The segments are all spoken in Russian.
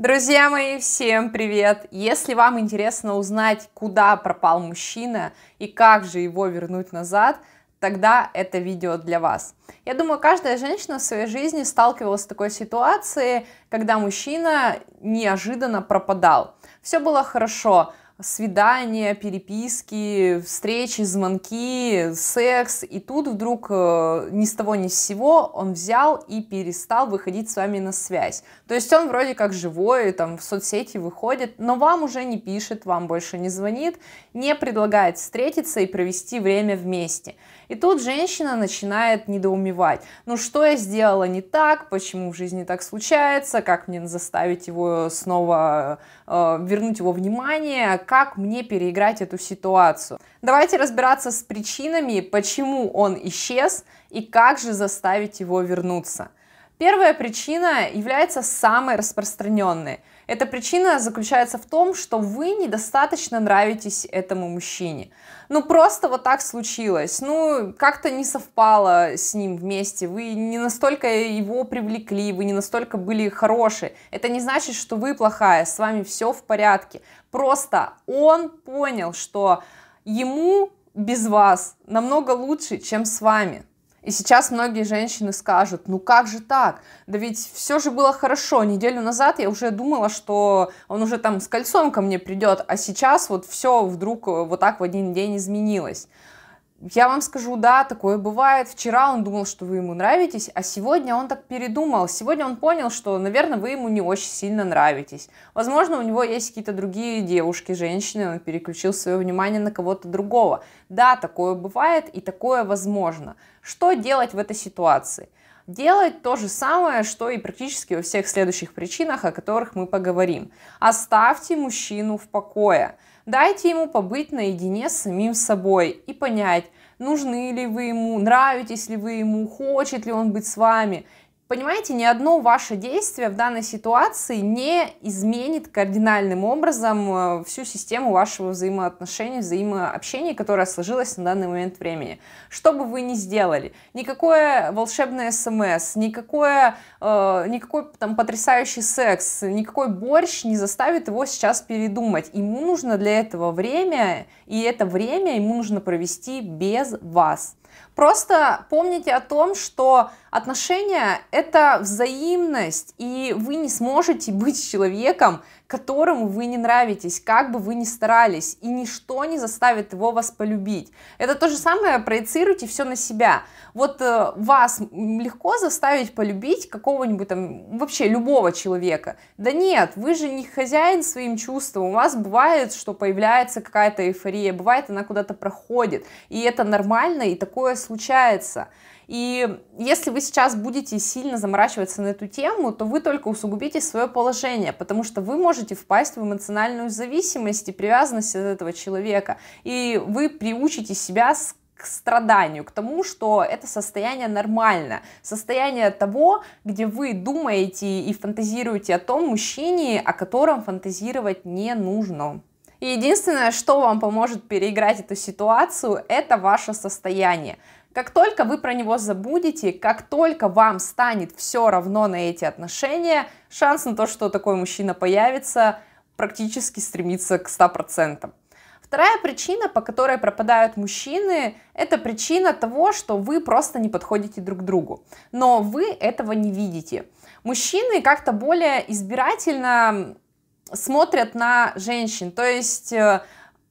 Друзья мои, всем привет! Если вам интересно узнать, куда пропал мужчина и как же его вернуть назад, тогда это видео для вас. Я думаю, каждая женщина в своей жизни сталкивалась с такой ситуацией, когда мужчина неожиданно пропадал. Все было хорошо, свидания, переписки, встречи, звонки, секс. И тут вдруг э, ни с того ни с сего он взял и перестал выходить с вами на связь. То есть он вроде как живой, там в соцсети выходит, но вам уже не пишет, вам больше не звонит, не предлагает встретиться и провести время вместе. И тут женщина начинает недоумевать. Ну что я сделала не так, почему в жизни так случается, как мне заставить его снова э, вернуть его внимание, как мне переиграть эту ситуацию. Давайте разбираться с причинами, почему он исчез и как же заставить его вернуться. Первая причина является самой распространенной – эта причина заключается в том, что вы недостаточно нравитесь этому мужчине. Ну, просто вот так случилось. Ну, как-то не совпало с ним вместе. Вы не настолько его привлекли, вы не настолько были хороши. Это не значит, что вы плохая, с вами все в порядке. Просто он понял, что ему без вас намного лучше, чем с вами. И сейчас многие женщины скажут, ну как же так? Да ведь все же было хорошо. Неделю назад я уже думала, что он уже там с кольцом ко мне придет, а сейчас вот все вдруг э, вот так в один день изменилось. Я вам скажу, да, такое бывает. Вчера он думал, что вы ему нравитесь, а сегодня он так передумал. Сегодня он понял, что, наверное, вы ему не очень сильно нравитесь. Возможно, у него есть какие-то другие девушки, женщины, он переключил свое внимание на кого-то другого. Да, такое бывает и такое возможно. Что делать в этой ситуации? делать то же самое, что и практически во всех следующих причинах, о которых мы поговорим. Оставьте мужчину в покое. Дайте ему побыть наедине с самим собой и понять, нужны ли вы ему, нравитесь ли вы ему, хочет ли он быть с вами – Понимаете, ни одно ваше действие в данной ситуации не изменит кардинальным образом э, всю систему вашего взаимоотношений, взаимообщения, которая сложилась на данный момент времени. Что бы вы ни сделали, никакое волшебное смс, никакое, э, никакой там потрясающий секс, никакой борщ не заставит его сейчас передумать. Ему нужно для этого время, и это время ему нужно провести без вас. Просто помните о том, что отношения – это взаимность, и вы не сможете быть человеком, которому вы не нравитесь, как бы вы ни старались, и ничто не заставит его вас полюбить. Это то же самое, проецируйте все на себя. Вот э, вас легко заставить полюбить какого-нибудь там, вообще любого человека. Да нет, вы же не хозяин своим чувствам, у вас бывает, что появляется какая-то эйфория, бывает она куда-то проходит, и это нормально, и такое случается. И если вы сейчас будете сильно заморачиваться на эту тему, то вы только усугубите свое положение, потому что вы можете впасть в эмоциональную зависимость и привязанность от этого человека. И вы приучите себя с к страданию, к тому, что это состояние нормально, состояние того, где вы думаете и фантазируете о том мужчине, о котором фантазировать не нужно. И единственное, что вам поможет переиграть эту ситуацию, это ваше состояние. Как только вы про него забудете, как только вам станет все равно на эти отношения, шанс на то, что такой мужчина появится, практически стремится к 100%. Вторая причина, по которой пропадают мужчины, это причина того, что вы просто не подходите друг к другу, но вы этого не видите. Мужчины как-то более избирательно смотрят на женщин, то есть э,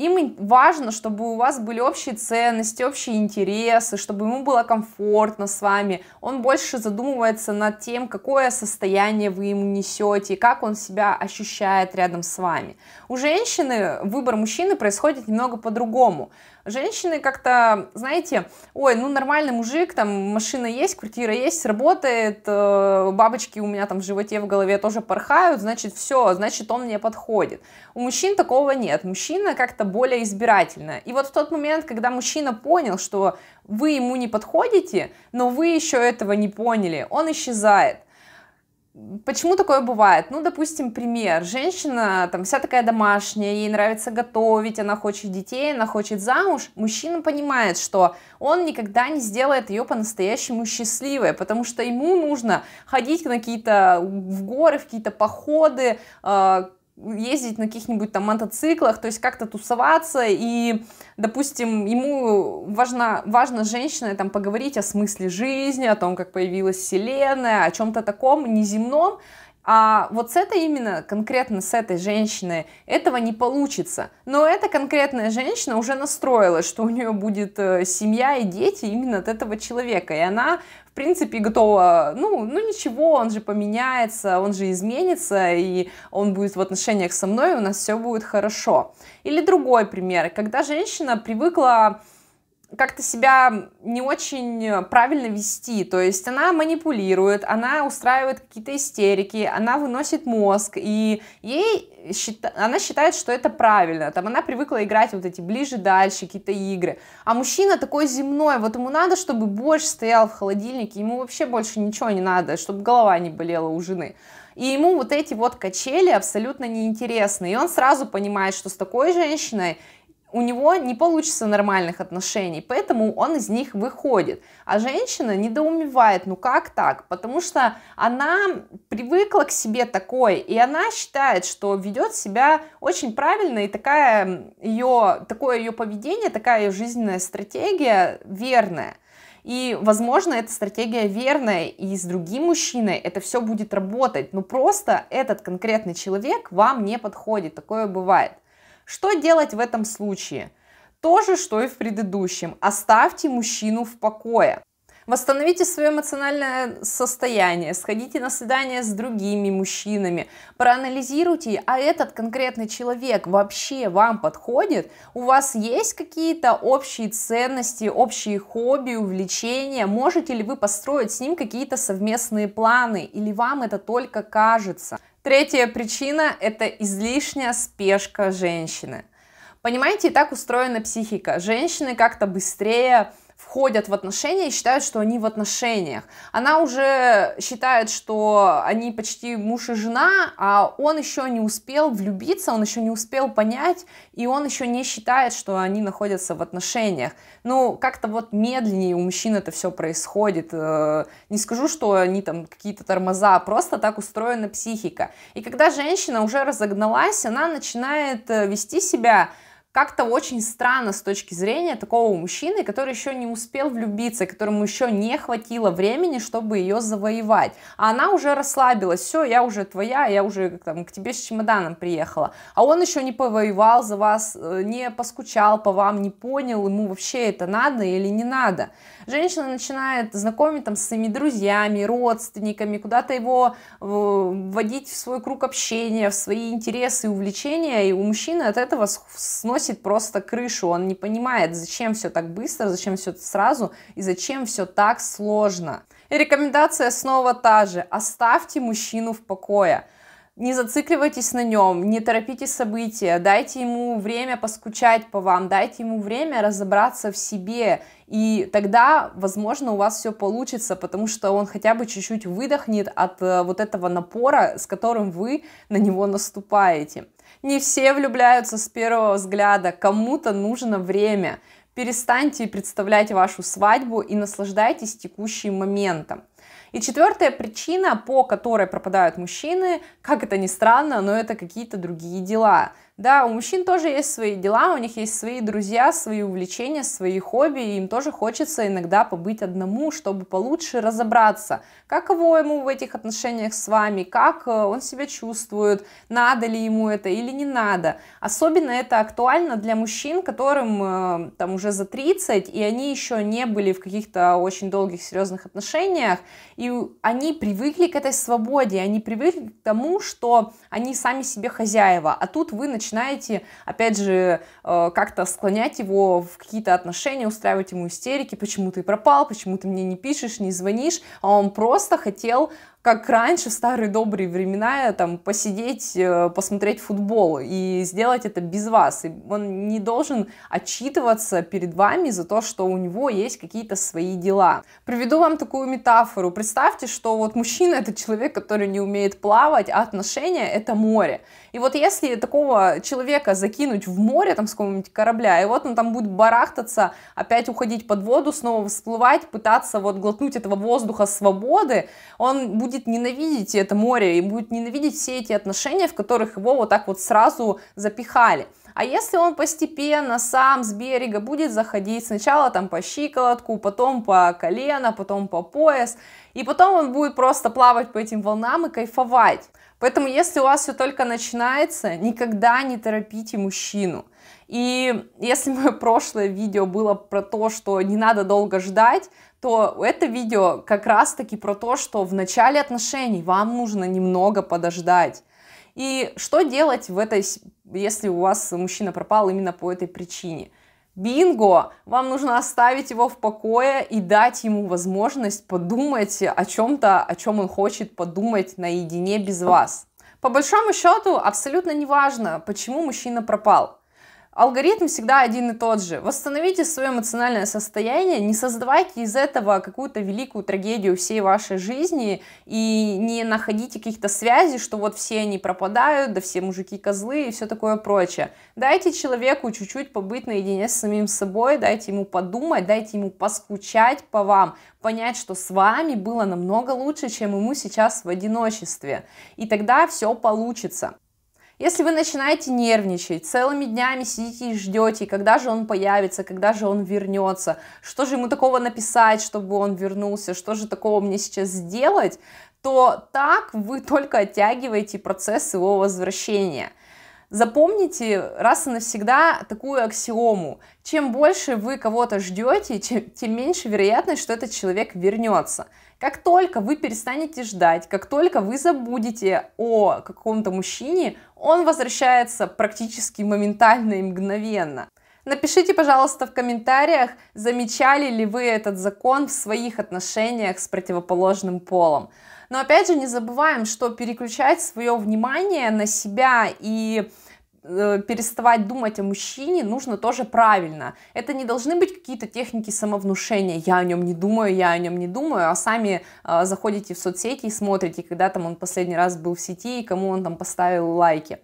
им важно, чтобы у вас были общие ценности, общие интересы, чтобы ему было комфортно с вами. Он больше задумывается над тем, какое состояние вы ему несете, как он себя ощущает рядом с вами. У женщины выбор мужчины происходит немного по-другому. Женщины как-то, знаете, ой, ну нормальный мужик, там машина есть, квартира есть, работает, э, бабочки у меня там в животе, в голове тоже порхают, значит, все, значит, он мне подходит. У мужчин такого нет. Мужчина как-то более избирательно. И вот в тот момент, когда мужчина понял, что вы ему не подходите, но вы еще этого не поняли, он исчезает. Почему такое бывает? Ну, допустим, пример. Женщина там вся такая домашняя, ей нравится готовить, она хочет детей, она хочет замуж. Мужчина понимает, что он никогда не сделает ее по-настоящему счастливой, потому что ему нужно ходить на какие-то в горы, в какие-то походы, а, ездить на каких-нибудь там мотоциклах, то есть как-то тусоваться, и, допустим, ему важна, важно женщина там поговорить о смысле жизни, о том, как появилась вселенная, о чем-то таком неземном, а вот с этой именно, конкретно с этой женщиной, этого не получится. Но эта конкретная женщина уже настроилась, что у нее будет э, семья и дети именно от этого человека. И она, принципе, готова, ну, ну ничего, он же поменяется, он же изменится, и он будет в отношениях со мной, и у нас все будет хорошо. Или другой пример, когда женщина привыкла как-то себя не очень правильно вести. То есть она манипулирует, она устраивает какие-то истерики, она выносит мозг, и ей счита... она считает, что это правильно. Там она привыкла играть вот эти ближе-дальше какие-то игры. А мужчина такой земной, вот ему надо, чтобы больше стоял в холодильнике, ему вообще больше ничего не надо, чтобы голова не болела у жены. И ему вот эти вот качели абсолютно неинтересны. И он сразу понимает, что с такой женщиной у него не получится нормальных отношений, поэтому он из них выходит. А женщина недоумевает, ну как так? Потому что она привыкла к себе такой, и она считает, что ведет себя очень правильно, и такая ее, такое ее поведение, такая ее жизненная стратегия верная. И, возможно, эта стратегия верная, и с другим мужчиной это все будет работать. Но просто этот конкретный человек вам не подходит, такое бывает. Что делать в этом случае? То же, что и в предыдущем. Оставьте мужчину в покое. Восстановите свое эмоциональное состояние, сходите на свидание с другими мужчинами, проанализируйте, а этот конкретный человек вообще вам подходит, у вас есть какие-то общие ценности, общие хобби, увлечения, можете ли вы построить с ним какие-то совместные планы или вам это только кажется. Третья причина – это излишняя спешка женщины. Понимаете, и так устроена психика. Женщины как-то быстрее входят в отношения и считают, что они в отношениях. Она уже считает, что они почти муж и жена, а он еще не успел влюбиться, он еще не успел понять, и он еще не считает, что они находятся в отношениях. Ну, как-то вот медленнее у мужчин это все происходит. Э, не скажу, что они там какие-то тормоза, а просто так устроена психика. И когда женщина уже разогналась, она начинает э, вести себя как-то очень странно с точки зрения такого мужчины, который еще не успел влюбиться, которому еще не хватило времени, чтобы ее завоевать. А она уже расслабилась, все, я уже твоя, я уже там, к тебе с чемоданом приехала. А он еще не повоевал за вас, э, не поскучал по вам, не понял, ему вообще это надо или не надо. Женщина начинает знакомить там с своими друзьями, родственниками, куда-то его э, вводить в свой круг общения, в свои интересы и увлечения, и у мужчины от этого сносит сносит просто крышу, он не понимает, зачем все так быстро, зачем все сразу и зачем все так сложно. И рекомендация снова та же, оставьте мужчину в покое. Не зацикливайтесь на нем, не торопите события, дайте ему время поскучать по вам, дайте ему время разобраться в себе, и тогда, возможно, у вас все получится, потому что он хотя бы чуть-чуть выдохнет от э, вот этого напора, с которым вы на него наступаете. Не все влюбляются с первого взгляда, кому-то нужно время. Перестаньте представлять вашу свадьбу и наслаждайтесь текущим моментом. И четвертая причина, по которой пропадают мужчины, как это ни странно, но это какие-то другие дела. Да, у мужчин тоже есть свои дела, у них есть свои друзья, свои увлечения, свои хобби, и им тоже хочется иногда побыть одному, чтобы получше разобраться, каково ему в этих отношениях с вами, как э, он себя чувствует, надо ли ему это или не надо. Особенно это актуально для мужчин, которым э, там уже за 30, и они еще не были в каких-то очень долгих серьезных отношениях, и они привыкли к этой свободе, они привыкли к тому, что они сами себе хозяева, а тут вы начинаете начинаете, опять же, э, как-то склонять его в какие-то отношения, устраивать ему истерики, почему ты пропал, почему ты мне не пишешь, не звонишь, а он просто хотел как раньше, в старые добрые времена, там, посидеть, э, посмотреть футбол и сделать это без вас. И он не должен отчитываться перед вами за то, что у него есть какие-то свои дела. Приведу вам такую метафору. Представьте, что вот мужчина — это человек, который не умеет плавать, а отношения — это море. И вот если такого человека закинуть в море, там, с какого-нибудь корабля, и вот он там будет барахтаться, опять уходить под воду, снова всплывать, пытаться вот глотнуть этого воздуха свободы, он будет будет ненавидеть это море и будет ненавидеть все эти отношения, в которых его вот так вот сразу запихали. А если он постепенно сам с берега будет заходить сначала там по щиколотку, потом по колено, потом по пояс, и потом он будет просто плавать по этим волнам и кайфовать. Поэтому если у вас все только начинается, никогда не торопите мужчину. И если мое прошлое видео было про то, что не надо долго ждать, то это видео как раз-таки про то, что в начале отношений вам нужно немного подождать. И что делать в этой, если у вас мужчина пропал именно по этой причине? Бинго! Вам нужно оставить его в покое и дать ему возможность подумать о чем-то, о чем он хочет подумать наедине без вас. По большому счету, абсолютно не важно, почему мужчина пропал алгоритм всегда один и тот же. Восстановите свое эмоциональное состояние, не создавайте из этого какую-то великую трагедию всей вашей жизни и не находите каких-то связей, что вот все они пропадают, да все мужики козлы и все такое прочее. Дайте человеку чуть-чуть побыть наедине с самим собой, дайте ему подумать, дайте ему поскучать по вам, понять, что с вами было намного лучше, чем ему сейчас в одиночестве. И тогда все получится. Если вы начинаете нервничать, целыми днями сидите и ждете, когда же он появится, когда же он вернется, что же ему такого написать, чтобы он вернулся, что же такого мне сейчас сделать, то так вы только оттягиваете процесс его возвращения. Запомните раз и навсегда такую аксиому. Чем больше вы кого-то ждете, тем меньше вероятность, что этот человек вернется. Как только вы перестанете ждать, как только вы забудете о каком-то мужчине, он возвращается практически моментально и мгновенно. Напишите, пожалуйста, в комментариях, замечали ли вы этот закон в своих отношениях с противоположным полом. Но опять же, не забываем, что переключать свое внимание на себя и э, переставать думать о мужчине нужно тоже правильно. Это не должны быть какие-то техники самовнушения. Я о нем не думаю, я о нем не думаю, а сами э, заходите в соцсети и смотрите, когда там он последний раз был в сети и кому он там поставил лайки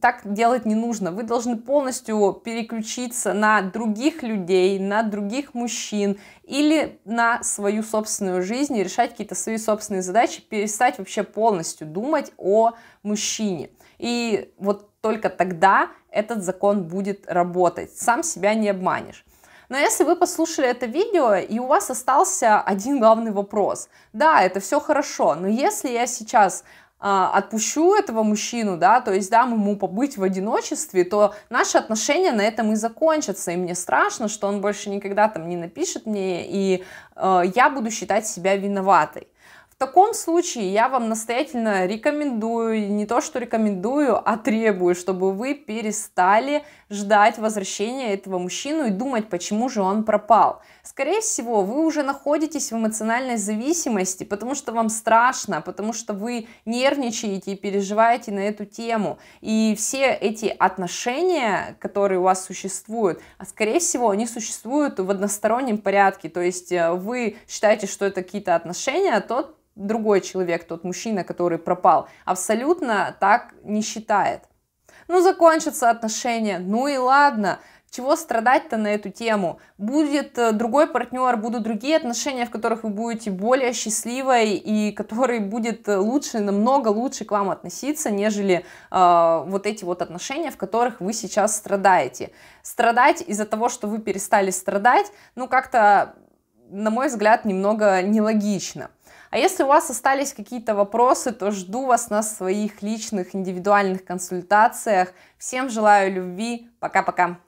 так делать не нужно. Вы должны полностью переключиться на других людей, на других мужчин или на свою собственную жизнь и решать какие-то свои собственные задачи, перестать вообще полностью думать о мужчине. И вот только тогда этот закон будет работать. Сам себя не обманешь. Но если вы послушали это видео, и у вас остался один главный вопрос. Да, это все хорошо, но если я сейчас а, отпущу этого мужчину, да, то есть дам ему побыть в одиночестве, то наши отношения на этом и закончатся, и мне страшно, что он больше никогда там не напишет мне, и э, я буду считать себя виноватой. В таком случае я вам настоятельно рекомендую, не то что рекомендую, а требую, чтобы вы перестали ждать возвращения этого мужчину и думать, почему же он пропал. Скорее всего, вы уже находитесь в эмоциональной зависимости, потому что вам страшно, потому что вы нервничаете и переживаете на эту тему. И все эти отношения, которые у вас существуют, а скорее всего, они существуют в одностороннем порядке. То есть э, вы считаете, что это какие-то отношения, а тот другой человек, тот мужчина, который пропал, абсолютно так не считает. Ну, закончатся отношения, ну и ладно, чего страдать-то на эту тему? Будет э, другой партнер, будут другие отношения, в которых вы будете более счастливой и который будет э, лучше, намного лучше к вам относиться, нежели э, вот эти вот отношения, в которых вы сейчас страдаете. Страдать из-за того, что вы перестали страдать, ну как-то, на мой взгляд, немного нелогично. А если у вас остались какие-то вопросы, то жду вас на своих личных индивидуальных консультациях. Всем желаю любви. Пока-пока.